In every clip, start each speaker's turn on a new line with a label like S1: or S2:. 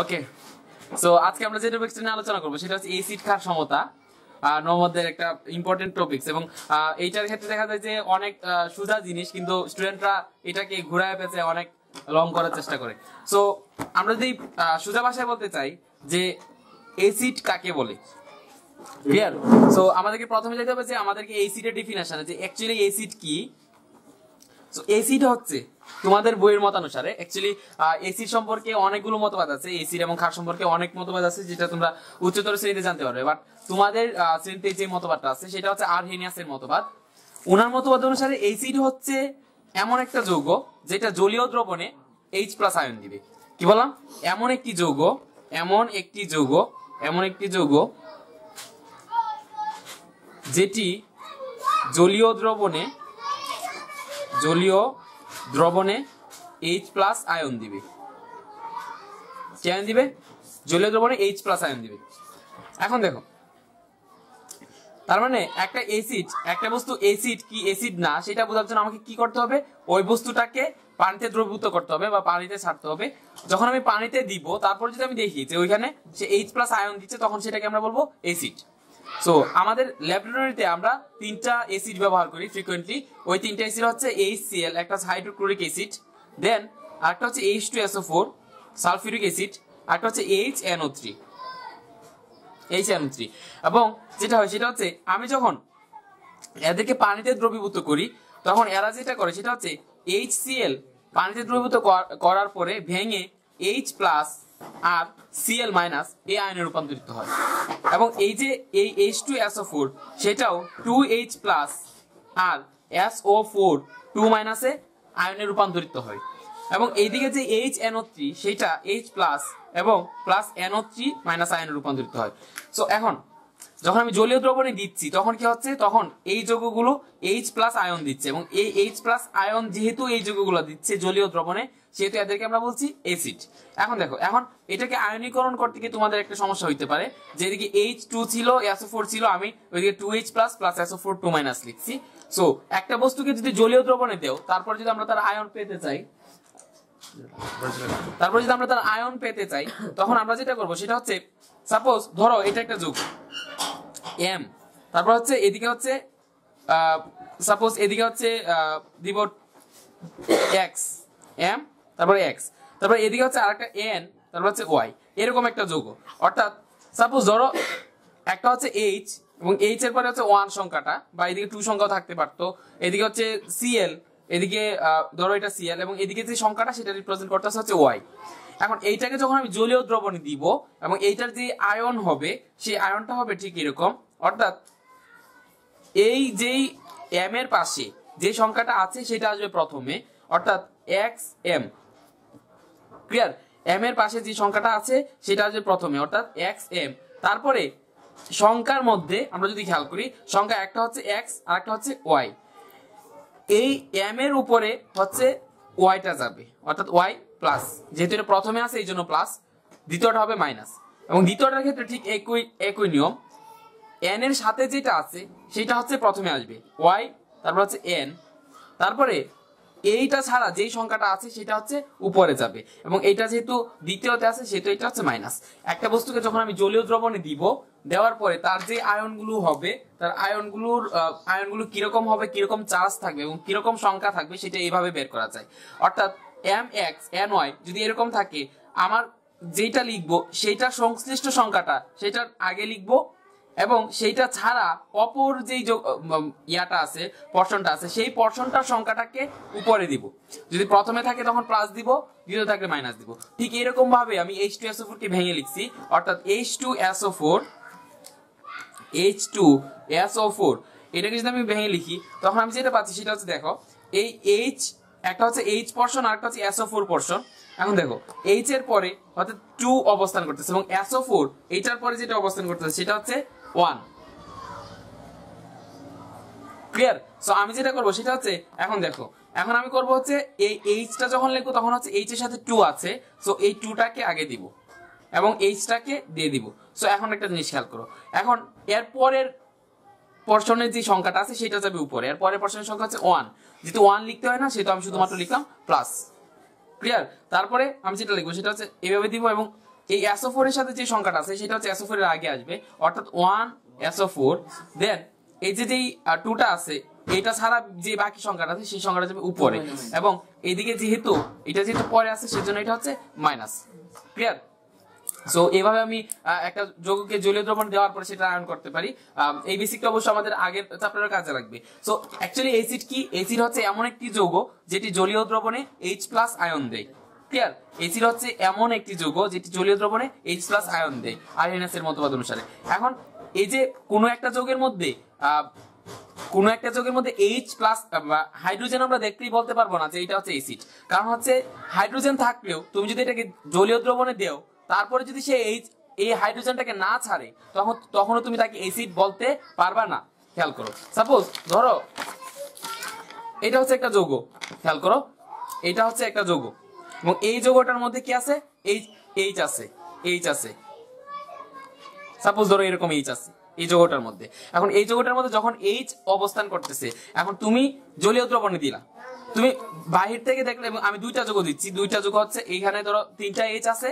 S1: okay so আজকে আমরা যে টপিকটা নিয়ে আলোচনা করবো সেটা হচ্ছে এসিড খার সমতা একটা ইম্পর্টেন্ট এবং এইটার ক্ষেত্রে দেখা যায় যে অনেক সোজা জিনিস কিন্তু স্টুডেন্টরা এটাকে ঘুরায় পেছে অনেক লং করার চেষ্টা করে সো আমরা যদি সোজা ভাষায় বলতে চাই যে এসিড কাকে বলে ক্লিয়ার সো আমাদেরকে প্রথমে যেতে হবে যে আমাদেরকে এসিডের ডেফিনেশন ডিফিনেশন অ্যাকচুয়ালি এসিড কি এসিটা হচ্ছে তোমাদের বইয়ের মতানুসারে অ্যাকচুয়ালি এসি সম্পর্কে অনেকগুলো মতবাদ আছে এসির এবং খার সম্পর্কে অনেক মতবাদ আছে যেটা তোমরা উচ্চতর শ্রেণীতে জানতে পারবে বাট তোমাদের শ্রেণীতে যে মতবাদটা আছে সেটা হচ্ছে আরহেনিয়াসের মতবাদ ওনার মতবাদ অনুসারে এসিড হচ্ছে এমন একটা যৌগ যেটা জলীয় দ্রবণে এইচ প্লাস আয়ন দিবে কি বললাম এমন একটি যৌগ এমন একটি যৌগ এমন একটি যৌগ যেটি জলীয় দ্রবণে জলীয় দ্রবণে এইচ প্লাস আয়ন দিবে দিবে জলীয় দ্রবণে এইচ প্লাস আয়ন দিবে এখন দেখো তার মানে একটা এসিড একটা বস্তু এসিড কি এসিড না সেটা বোঝার জন্য আমাকে কি করতে হবে ওই বস্তুটাকে পানিতে দ্রবীভূত করতে হবে বা পানিতে ছাড়তে হবে যখন আমি পানিতে দিব তারপর যদি আমি দেখি যে ওইখানে সে এইচ প্লাস আয়ন দিচ্ছে তখন সেটাকে আমরা বলবো এসিড সো আমাদের ল্যাবরেটরিতে আমরা তিনটা এসিড ব্যবহার করি ফ্রিকোয়েন্টলি ওই তিনটা এসিড হচ্ছে এইচসিএল একটা হাইড্রোক্লোরিক অ্যাসিড দেন আরেকটা হচ্ছে H two S O four sulphuric acid আরেকটা হচ্ছে H N O three H N O three এবং যেটা হয় সেটা হচ্ছে আমি যখন এদেরকে পানিতে দ্রবীভূত করি তখন এরা যেটা করে সেটা হচ্ছে এইচ পানিতে দ্রবীভূত করার পরে ভেঙে এইচ প্লাস আর সিএল মাইনাস এ আয়নে রূপান্তরিত হয় এবং এই যে এই H two S O four সেটাও টু এইচ প্লাস আর এস ও ফোর টু মাইনাসে আয়নে রূপান্তরিত হয় এবং এইদিকে যে এইচ এনও থ্রি সেটা এইচ প্লাস এবং প্লাস এনও থ্রি মাইনাস আয়নে রূপান্তরিত হয় সো এখন যখন আমি জলীয় দ্রবণে দিচ্ছি তখন কি হচ্ছে তখন এই যৌগগুলো এইচ প্লাস আয়ন দিচ্ছে এবং এই এইচ প্লাস আয়ন যেহেতু এই যৌগগুলো দিচ্ছে জলীয় দ্রবণে সেহেতু এদেরকে আমরা বলছি অ্যাসিড এখন দেখো এখন এটাকে আয়নীকরণ করতে গিয়ে তোমাদের একটা সমস্যা হইতে পারে যেদিকে এইচ টু ছিল এসও ফোর ছিল আমি ওইদিকে two H plus plus S O four two minus লিখছি সো একটা বস্তুকে যদি জলীয় দ্রবণে দেও তারপর যদি আমরা তার আয়ন পেতে চাই তারপর যদি আমরা তার আয়ন পেতে চাই তখন আমরা যেটা করব সেটা হচ্ছে সাপোজ ধরো এটা একটা যুগ এম তারপর হচ্ছে এদিকে হচ্ছে সাপোজ এদিকে হচ্ছে দিব এক্স এম তারপরে এক্স তারপরে এদিকে হচ্ছে আরেকটা এন তারপর হচ্ছে ওয়াই এরকম একটা যৌগ অর্থাৎ সাপোজ ধরো একটা হচ্ছে এইচ এবং এইচ এর পরে হচ্ছে ওয়ান সংখ্যাটা বা এদিকে টু সংখ্যাও থাকতে পারতো এদিকে হচ্ছে সিএল এদিকে ধরো এটা সিএল এবং এদিকে যে সংখ্যাটা সেটা রিপ্রেজেন্ট করতে হচ্ছে ওয়াই এখন এইটাকে যখন আমি জলীয় দ্রবণে দিব এবং এইটার যে আয়ন হবে সেই আয়নটা হবে ঠিক এরকম অর্থাৎ এই যেই এম এর পাশে যে সংখ্যাটা আছে সেটা আসবে প্রথমে অর্থাৎ এক্স এম ক্লিয়ার এম এর পাশে যে সংখ্যাটা আছে সেটা আছে প্রথমে অর্থাৎ এক্স এম তারপরে সংখ্যার মধ্যে আমরা যদি খেয়াল করি সংখ্যা একটা হচ্ছে এক্স আর একটা হচ্ছে ওয়াই এই এম এর উপরে হচ্ছে ওয়াইটা যাবে অর্থাৎ ওয়াই প্লাস যেহেতু এটা প্রথমে আছে এই জন্য প্লাস দ্বিতীয়টা হবে মাইনাস এবং দ্বিতীয়টার ক্ষেত্রে ঠিক একই একই নিয়ম এন এর সাথে যেটা আছে সেটা হচ্ছে প্রথমে আসবে ওয়াই তারপর হচ্ছে এন তারপরে এইটা ছাড়া যেই সংখ্যাটা আছে সেটা হচ্ছে উপরে যাবে এবং এটা যেহেতু দ্বিতীয়তে আছে সেটা এটা হচ্ছে মাইনাস একটা বস্তুকে যখন আমি জলীয় দ্রবণে দিব দেওয়ার পরে তার যে আয়নগুলো হবে তার আয়নগুলোর আয়নগুলো কিরকম হবে কিরকম চার্জ থাকবে এবং কিরকম সংখ্যা থাকবে সেটা এইভাবে বের করা যায় অর্থাৎ এম এক্স এন ওয়াই যদি এরকম থাকে আমার যেটা লিখবো সেটা সংশ্লিষ্ট সংখ্যাটা সেটার আগে লিখবো এবং সেইটা ছাড়া অপর যেই ইয়াটা আছে পর্শনটা আছে সেই পর্সনটার সংখ্যাটাকে উপরে দিব যদি প্রথমে থাকে তখন প্লাস দিব দ্বিতীয় থাকলে মাইনাস দিব ঠিক এরকম ভাবে আমি এইচ টু এসও ফোরকে ভেঙে লিখছি অর্থাৎ H two S O four H two S O four এটাকে যদি আমি ভেঙে লিখি তখন আমি যেটা পাচ্ছি সেটা হচ্ছে দেখো এই এইচ একটা হচ্ছে এইচ পর্শন আর একটা হচ্ছে এসও ফোর পর্শন এখন দেখো এইচ এর পরে অর্থাৎ টু অবস্থান করতেছে এবং এসও ফোর এইটার পরে যেটা অবস্থান করতেছে সেটা হচ্ছে ওয়ান ক্লিয়ার সো আমি যেটা করবো সেটা হচ্ছে এখন দেখো এখন আমি করব হচ্ছে এই এইচটা যখন লিখবো তখন হচ্ছে এইচ এর সাথে টু আছে সো এই টুটাকে আগে দিব এবং এইচটাকে দিয়ে দিব সো এখন একটা জিনিস খেয়াল করো এখন এর পরের পর্ষণের যে সংখ্যাটা আছে সেটা যাবে উপরে এর পরের পর্ষণের সংখ্যা হচ্ছে ওয়ান যেহেতু ওয়ান লিখতে হয় না সেটা আমি শুধুমাত্র লিখলাম প্লাস ক্লিয়ার তারপরে আমি যেটা লিখবো সেটা হচ্ছে এভাবে দিব এবং এই এসও ফোর এর সাথে যে সংখ্যাটা আছে সেটা হচ্ছে এসও ফোর এর আগে আসবে অর্থাৎ ওয়ান এসও ফোর দেন এই যে যেই টুটা আছে এটা ছাড়া যে বাকি সংখ্যাটা আছে সেই সংখ্যাটা যাবে উপরে এবং এদিকে যেহেতু এটা যেহেতু পরে আছে সেজন্য এটা হচ্ছে মাইনাস ক্লিয়ার সো এভাবে আমি একটা যৌগকে জলীয় দ্রবণ দেওয়ার পরে সেটা আয়ন করতে পারি এই বেসিকটা অবশ্য আমাদের আগের চ্যাপ্টারের কাজে লাগবে সো অ্যাকচুয়ালি এসিড কি এসিড হচ্ছে এমন একটি যৌগ যেটি জলীয় দ্রবণে এইচ প্লাস আয়ন দেয় ক্লিয়ার এসিড হচ্ছে এমন একটি যৌগ যেটি জলীয় দ্রবণে এইচ প্লাস আয়ন দেয় এস এর মতবাদ অনুসারে এখন এই যে কোন একটা যৌগের মধ্যে কোন একটা যৌগের মধ্যে এইচ প্লাস হাইড্রোজেন আমরা দেখতেই বলতে পারবো না যে এটা হচ্ছে এসিড কারণ হচ্ছে হাইড্রোজেন থাকলেও তুমি যদি এটাকে জলীয় দ্রবণে দেও তারপরে যদি সে এইচ এই হাইড্রোজেনটাকে না ছাড়ে তখন তখনও তুমি তাকে এসিড বলতে পারবা না খেয়াল করো সাপোজ ধরো এটা হচ্ছে একটা যৌগ খেয়াল করো এটা হচ্ছে একটা যৌগ এবং এই যোগটার মধ্যে কি আছে এইচ এইচ আছে এইচ আছে সাপোজ ধরো এরকম এইচ আছে এই যোগটার মধ্যে এখন এই যোগটার মধ্যে যখন এইচ অবস্থান করতেছে এখন তুমি জলীয় দ্রবণে দিলা তুমি বাহির থেকে দেখলে এবং আমি দুইটা যোগ দিচ্ছি দুইটা যোগ হচ্ছে এইখানে ধরো তিনটা এইচ আছে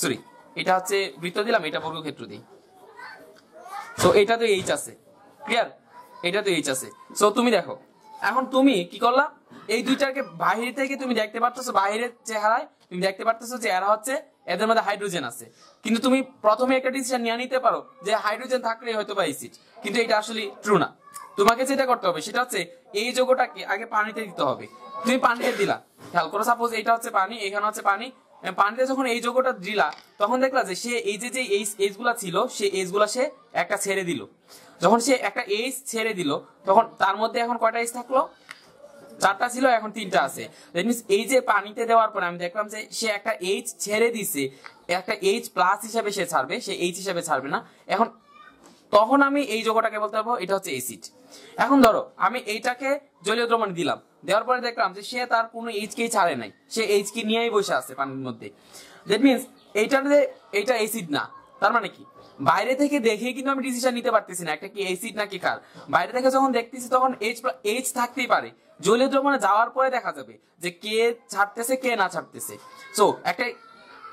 S1: সরি এটা হচ্ছে বৃত্ত দিলাম এটা বর্গক্ষেত্র দিই তো এটা তো এইচ আছে ক্লিয়ার এটা তো এইচ আছে সো তুমি দেখো এখন তুমি কি করলা এই দুইটাকে বাহির থেকে তুমি দেখতে পারতেছো বাহিরের চেহারায় তুমি দেখতে পারতেছো যে এরা হচ্ছে এদের মধ্যে হাইড্রোজেন আছে কিন্তু তুমি প্রথমে একটা ডিসিশন নিয়ে নিতে পারো যে হাইড্রোজেন থাকলে হয়তো বা এসিড কিন্তু এটা আসলে ট্রু না তোমাকে যেটা করতে হবে সেটা হচ্ছে এই যৌগটাকে আগে পানিতে দিতে হবে তুমি পানিতে দিলা খেয়াল করো সাপোজ এটা হচ্ছে পানি এখানে হচ্ছে পানি পানিতে যখন এই যৌগটা দিলা তখন দেখলা যে সে এই যে যে এইচ গুলা ছিল সে এইচ গুলা সে একটা ছেড়ে দিল যখন সে একটা এইচ ছেড়ে দিল তখন তার মধ্যে এখন কয়টা এইচ থাকলো চারটা ছিল এখন তিনটা আছে এই যে পানিতে দেওয়ার পরে আমি দেখলাম যে সে একটা এইচ ছেড়ে দিছে একটা এইচ প্লাস হিসাবে সে ছাড়বে সে এইচ হিসাবে ছাড়বে না এখন তখন আমি এই যৌগটাকে বলতে পারবো এটা হচ্ছে এসিড এখন ধরো আমি এইটাকে জলীয় দ্রবণ দিলাম দেওয়ার পরে দেখলাম যে সে তার কোনো এইচ কে ছাড়ে নাই সে এইচ কে নিয়েই বসে আছে পানির মধ্যে দ্যাট মিনস যে এটা এসিড না তার মানে কি বাইরে থেকে দেখে কিন্তু আমি ডিসিশন নিতে পারতেছি না একটা কি এসিড নাকি কার বাইরে থেকে যখন দেখতেছি তখন এইচ এইচ থাকতেই পারে জলীয় দ্রবণে যাওয়ার পরে দেখা যাবে যে কে ছাড়তেছে কে না ছাড়তেছে সো একটা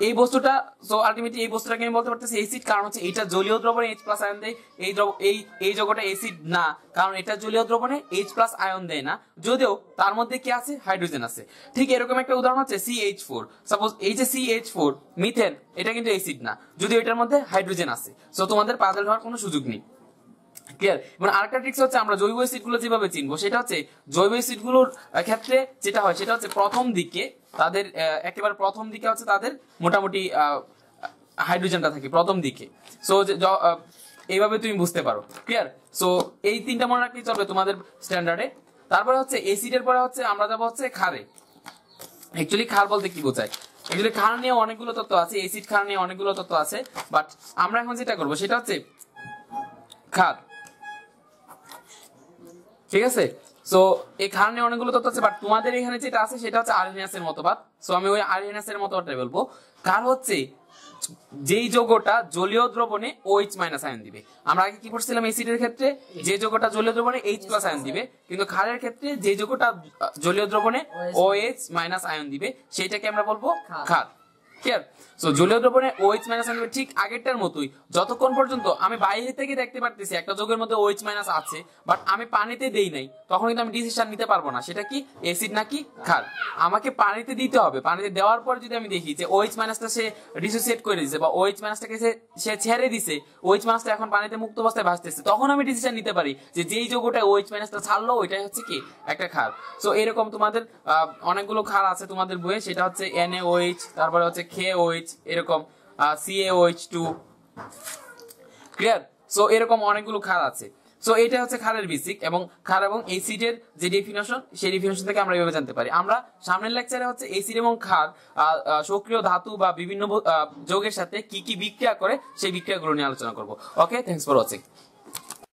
S1: এই বস্তুটা সো আলটিমেটলি এই বস্তুটাকে আমি বলতে পারতেছি এসিড কারণ হচ্ছে এটা জলীয় দ্রবণে এইচ প্লাস আয়ন দেয় এই এই এই জগটা এসিড না কারণ এটা জলীয় দ্রবণে এইচ প্লাস আয়ন দেয় না যদিও তার মধ্যে কি আছে হাইড্রোজেন আছে ঠিক এরকম একটা উদাহরণ হচ্ছে সি এইচ ফোর সাপোজ এই যে সি এইচ ফোর মিথেন এটা কিন্তু এসিড না যদিও এটার মধ্যে হাইড্রোজেন আছে সো তোমাদের পাজল হওয়ার কোনো সুযোগ নেই মানে ক্লিয়ার হচ্ছে আমরা জৈব অ্যাসিডগুলো যেভাবে চিনবো সেটা হচ্ছে জৈব অ্যাসিডগুলোর ক্ষেত্রে যেটা হয় সেটা হচ্ছে প্রথম দিকে তাদের একেবারে প্রথম দিকে তাদের মোটামুটি হাইড্রোজেনটা থাকে প্রথম দিকে এইভাবে তুমি বুঝতে পারো ক্লিয়ার সো এই তিনটা মনে রাখতে চলবে তোমাদের স্ট্যান্ডার্ডে তারপরে হচ্ছে এসিডের পরে হচ্ছে আমরা যাবো হচ্ছে খারে অ্যাকচুয়ালি খার বলতে কি বোঝায় একচুয়ালি খার নিয়ে অনেকগুলো তত্ত্ব আছে এসিড খার নিয়ে অনেকগুলো তত্ত্ব আছে বাট আমরা এখন যেটা করবো সেটা হচ্ছে খার ঠিক আছে সো এখানে অনেকগুলো তথ্য আছে বাট তোমাদের এখানে যেটা আছে সেটা হচ্ছে আরিনাসের মতবাদ সো আমি ওই আরিনাসের মতবাদটাই বলবো কার হচ্ছে যেই যোগটা জলীয় দ্রবণে OH মাইনাস আয়ন দিবে আমরা আগে কি পড়ছিলাম অ্যাসিডের ক্ষেত্রে যে যোগটা জলীয় দ্রবণে H প্লাস আয়ন দিবে কিন্তু ক্ষারের ক্ষেত্রে যে যোগটা জলীয় দ্রবণে OH মাইনাস আয়ন দিবে সেটাকে আমরা বলবো ক্ষার ক্লিয়ার সো জলীয় দ্রবণে OH ঠিক আগেরটার মতোই যতক্ষণ পর্যন্ত আমি বাইরে থেকে দেখতে পারতেছি একটা মধ্যে OH আছে বাট আমি পানিতে দেই নাই তখন কিন্তু আমি ডিসিশন নিতে পারবো না সেটা কি অ্যাসিড নাকি ক্ষার আমাকে পানিতে দিতে হবে পানিতে দেওয়ার পর যদি আমি দেখি যে OH সে ডিসোসিয়েট করে দিয়েছে বা OH মাইনাসটাকে সে সে ছেড়ে দিছে OH এখন পানিতে মুক্ত অবস্থায় ভাসতেছে তখন আমি ডিসিশন নিতে পারি যে যেই যোগটা OH টা ছাড়লো ওইটাই হচ্ছে কি একটা ক্ষার সো এরকম তোমাদের অনেকগুলো ক্ষার আছে তোমাদের বইয়ে সেটা হচ্ছে NaOH তারপরে হচ্ছে KOH এরকম CAOH2 ক্লিয়ার সো এরকম অনেকগুলো ক্ষার আছে সো এটা হচ্ছে ক্ষারের বেসিক এবং ক্ষার এবং অ্যাসিডের যে ডেফিনেশন সেই ডেফিনেশন থেকে আমরা এভাবে জানতে পারি আমরা সামনের লেকচারে হচ্ছে অ্যাসিড এবং ক্ষার সক্রিয় ধাতু বা বিভিন্ন যৌগের সাথে কি কি বিক্রিয়া করে সেই বিক্রিয়াগুলো নিয়ে আলোচনা করব ওকে থ্যাঙ্কস ফর ওয়াচিং